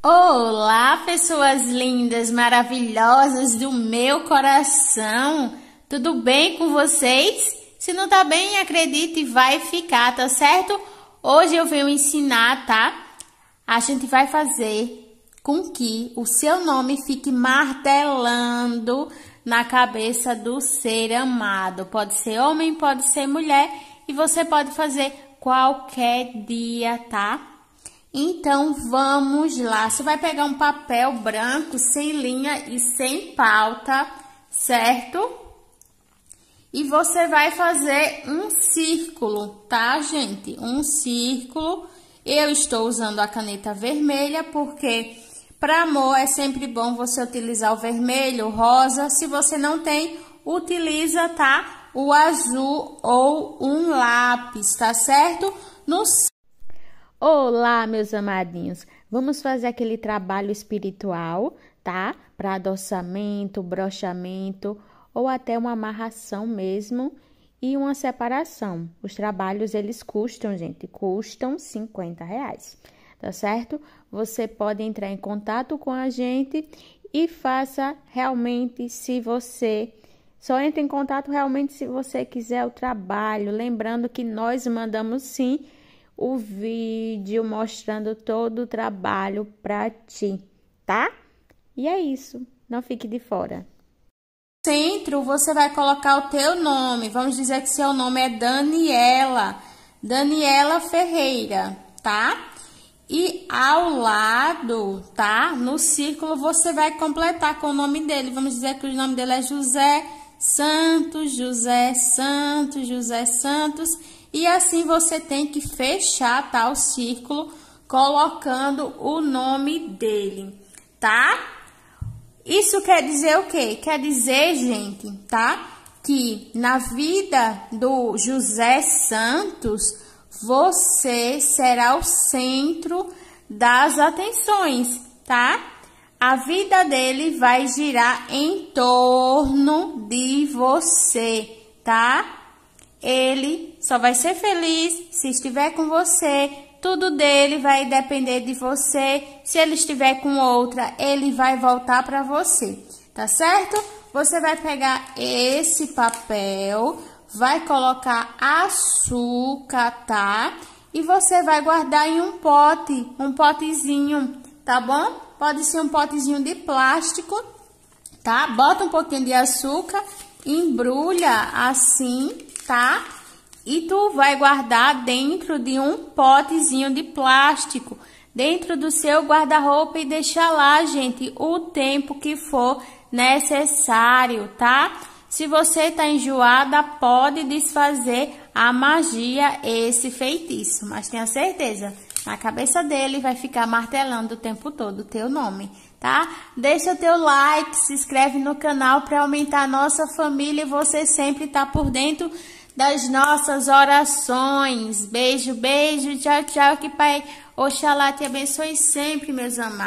Olá, pessoas lindas, maravilhosas do meu coração. Tudo bem com vocês? Se não tá bem, acredite, vai ficar, tá certo? Hoje eu venho ensinar, tá? A gente vai fazer com que o seu nome fique martelando na cabeça do ser amado. Pode ser homem, pode ser mulher e você pode fazer qualquer dia, tá? Então vamos lá. Você vai pegar um papel branco, sem linha e sem pauta, certo? E você vai fazer um círculo, tá, gente? Um círculo. Eu estou usando a caneta vermelha porque para amor é sempre bom você utilizar o vermelho, o rosa. Se você não tem, utiliza, tá? O azul ou um lápis, tá certo? No Olá, meus amadinhos! Vamos fazer aquele trabalho espiritual, tá? Para adoçamento, brochamento ou até uma amarração mesmo e uma separação. Os trabalhos eles custam, gente, custam 50 reais, tá certo? Você pode entrar em contato com a gente e faça realmente se você. Só entre em contato realmente se você quiser o trabalho. Lembrando que nós mandamos sim o vídeo mostrando todo o trabalho para ti, tá? E é isso, não fique de fora. Centro, você vai colocar o teu nome. Vamos dizer que seu nome é Daniela, Daniela Ferreira, tá? E ao lado, tá? No círculo você vai completar com o nome dele. Vamos dizer que o nome dele é José Santos, José Santos, José Santos e assim você tem que fechar tal círculo colocando o nome dele, tá? Isso quer dizer o quê? Quer dizer, gente, tá? Que na vida do José Santos, você será o centro das atenções, tá? A vida dele vai girar em torno de você, tá? Ele só vai ser feliz se estiver com você. Tudo dele vai depender de você. Se ele estiver com outra, ele vai voltar para você, tá certo? Você vai pegar esse papel, vai colocar açúcar, tá? E você vai guardar em um pote, um potezinho, tá bom? Pode ser um potezinho de plástico, tá? Bota um pouquinho de açúcar, embrulha assim, tá? e tu vai guardar dentro de um potezinho de plástico dentro do seu guarda-roupa e deixar lá, gente, o tempo que for necessário, tá? Se você tá enjoada, pode desfazer a magia esse feitiço, mas tenha certeza, na cabeça dele vai ficar martelando o tempo todo o teu nome, tá? Deixa o teu like, se inscreve no canal para aumentar a nossa família e você sempre tá por dentro das nossas orações. Beijo, beijo, tchau, tchau, que Pai Oxalá te abençoe sempre, meus amados.